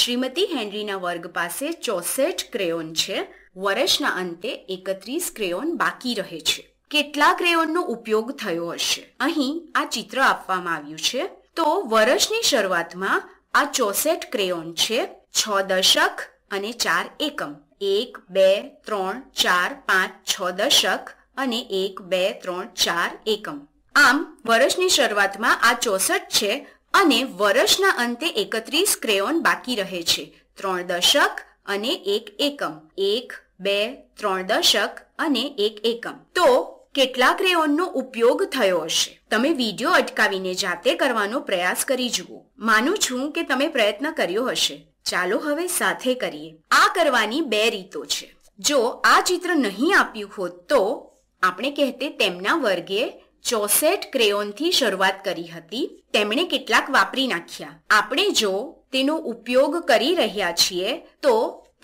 શ્રીમતી હેનરીના વર્ગ પાસે ચોસઠ ક્રેયોન છે વર્ષના અંતે એકત્રીસ ક્રેયોન બાકી રહે છે કેટલા ક્રેયોનનો ઉપયોગ થયો હશે અહીં આ ચિત્ર આપવામાં આવ્યું છે તો વર્ષની શરૂઆતમાં આ ચોસઠ ક્રેયોન છે છ દશક અને ચાર એકમ એક બે ત્રણ ચાર પાંચ છ દશક અને એક બે ત્રણ ચાર એકમ આમ વર્ષની શરૂઆતમાં આ ચોસઠ છે અને વર્ષના અંતે એકત્રીસ ક્રેયોન બાકી રહે છે ત્રણ દશક અને એક એકમ એક બે ત્રણ દશક અને એક એકમ તો કેટલા ક્રેયોનનો ઉપયોગ થયો હશે તમે વિડીયો અટકાવીને જાતે કરવાનો પ્રયાસ કરી જુઓ માનું છું કે તમે પ્રયત્ન કર્યો હશે ચાલો હવે સાથે કરીએ આ કરવાની બે રીતો છે જો આ ચિત્ર નહીં આપ્યું હોત તો આપણે કહેતે તેમના વર્ગે ચોસેટ ક્રેયોનથી શરૂઆત કરી હતી તેમણે કેટલાક વાપરી નાખ્યા આપણે જો તેનો ઉપયોગ કરી રહ્યા છીએ તો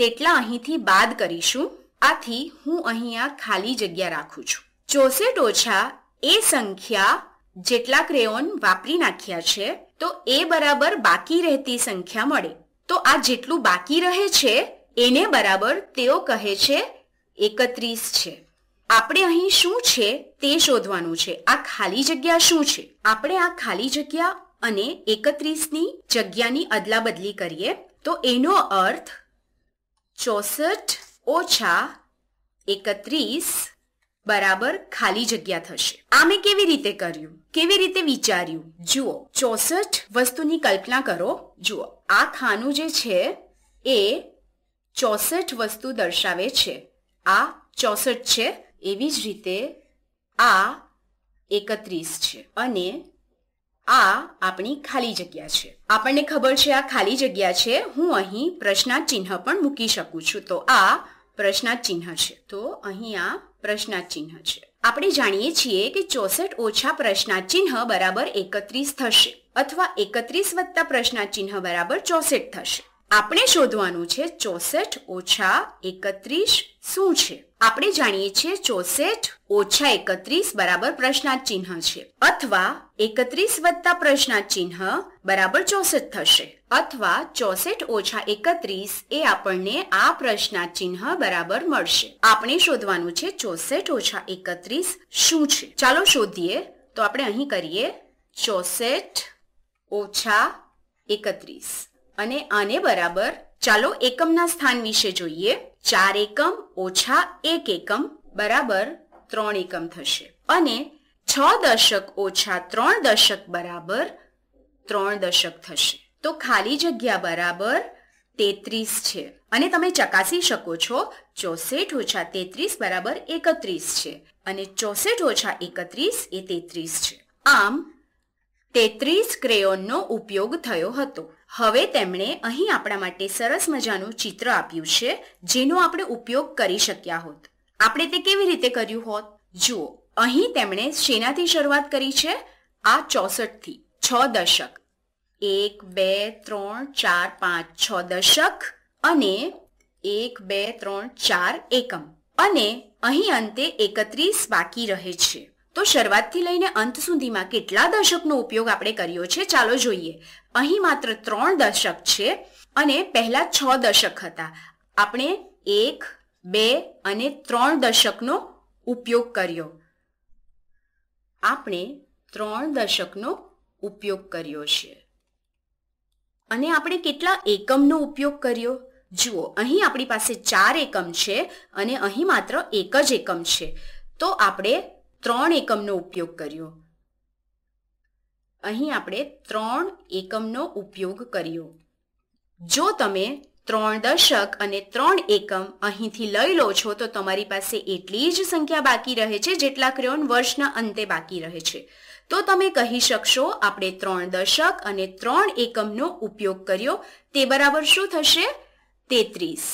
તેટલા અહીંથી બાદ કરીશું આથી હું અહીંયા ખાલી જગ્યા રાખું છું ચોસેટ ઓછા એ સંખ્યા જેટલા ક્રેયોન વાપરી નાખ્યા છે તો એ બરાબર બાકી રહેતી સંખ્યા મળે તો આ જેટલું બાકી રહે છે એને બરાબર તેઓ કહે છે એકત્રીસ છે આપણે અહીં શું છે તે શોધવાનું છે આ ખાલી જગ્યા શું છે આપણે આ ખાલી જગ્યા અને એકત્રીસની જગ્યાની અદલા બદલી કરીએ તો એનો અર્થ ચોસઠ ઓછા એકત્રીસ બરાબર ખાલી જગ્યા થશે આ મેં કેવી રીતે કર્યું કેવી રીતે વિચાર્યું જુઓ ચોસઠ વસ્તુની કલ્પના કરો જુઓ આ ખાનું જે છે એ ચોસઠ વસ્તુ દર્શાવે છે આ ચોસઠ છે એવી જ રીતે આ એકત્રીસ છે અને આ આપણી ખાલી જગ્યા છે આપણને ખબર છે આ ખાલી જગ્યા છે હું અહીં પ્રશ્નાર્થ ચિહ્ન પણ મૂકી શકું છું તો આ પ્રશ્નાર્થ ચિહ્ન છે તો અહીં આ પ્રશ્નાર્થ ચિહ્ન છે આપણે જાણીએ છીએ કે ચોસઠ ઓછા પ્રશ્નાર્થ ચિહ્ન બરાબર એકત્રીસ થશે અથવા એકત્રીસ વત્તા પ્રશ્નાર્થ ચિહ્ન બરાબર ચોસઠ થશે આપણે શોધવાનું છે ચોસઠ ઓછા એકત્રીસ શું છે આપણે જાણીએ છીએ ચોસઠ ઓછા એકત્રીસ બરાબર પ્રશ્નાર્થ ચિહ્ન છે અથવા એકત્રીસ વત્તા પ્રશ્નાર્થ ચિહ્ન બરાબર ચોસઠ થશે અથવા ચોસઠ ઓછા એકત્રીસ એ આપણને આ પ્રશ્નાર્થ ચિહ્ન બરાબર મળશે આપણે શોધવાનું છે ચોસઠ ઓછા એકત્રીસ શું છે ચાલો શોધીએ તો આપણે અહીં કરીએ ચોસઠ ઓછા એકત્રીસ અને આને બરાબર ચાલો એકમના સ્થાન વિશે જોઈએ ચાર એકમ ઓછા એક એકમ બરાબર ત્રણ એકમ થશે અને છ દશક ઓછા ત્રણ દશક બરાબર ત્રણ દશક થશે તો ખાલી જગ્યા બરાબર તેત્રીસ છે અને તમે ચકાસી શકો છો ચોસઠ ઓછા તેત્રીસ બરાબર એકત્રીસ છે અને ચોસઠ ઓછા એકત્રીસ એ તેત્રીસ છે આમ તેત્રીસ ક્રેયોનનો ઉપયોગ થયો હતો હવે તેમણે અહીં આપણા માટે સરસ મજાનું ચિત્ર આપ્યું છે જેનો આપણે ઉપયોગ કરી શક્યા હોત આપણે તે કેવી રીતે કર્યું હોત જુઓ અહીં તેમણે શેનાથી શરૂઆત કરી છે આ ચોસઠથી છ દશક એક બે ત્રણ ચાર પાંચ છ દશક અને એક બે ત્રણ ચાર એકમ અને અહીં અંતે એકત્રીસ બાકી રહે છે તો શરૂઆતથી લઈને અંત સુધીમાં કેટલા દશકનો ઉપયોગ આપણે કર્યો છે ચાલો જોઈએ અહીં માત્ર ત્રણ દશક છે અને પહેલા છ દશક હતા આપણે એક બે અને ત્રણ દશકનો ઉપયોગ કર્યો આપણે ત્રણ દશકનો ઉપયોગ કર્યો છે અને આપણે કેટલા એકમનો ઉપયોગ કર્યો જુઓ અહીં આપણી પાસે ચાર એકમ છે અને અહીં માત્ર એક જ એકમ છે તો આપણે ત્રણ એકમનો ઉપયોગ કર્યો અહીં આપણે ત્રણ એકમનો ઉપયોગ કર્યો જો તમે ત્રણ દશક અને ત્રણ એકમ અહીંથી લઈ લો છો તો તમારી પાસે એટલી જ સંખ્યા બાકી રહે છે જેટલા ક્રેઓન વર્ષના અંતે બાકી રહે છે તો તમે કહી શકશો આપણે ત્રણ દશક અને ત્રણ એકમનો ઉપયોગ કર્યો તે બરાબર શું થશે તેત્રીસ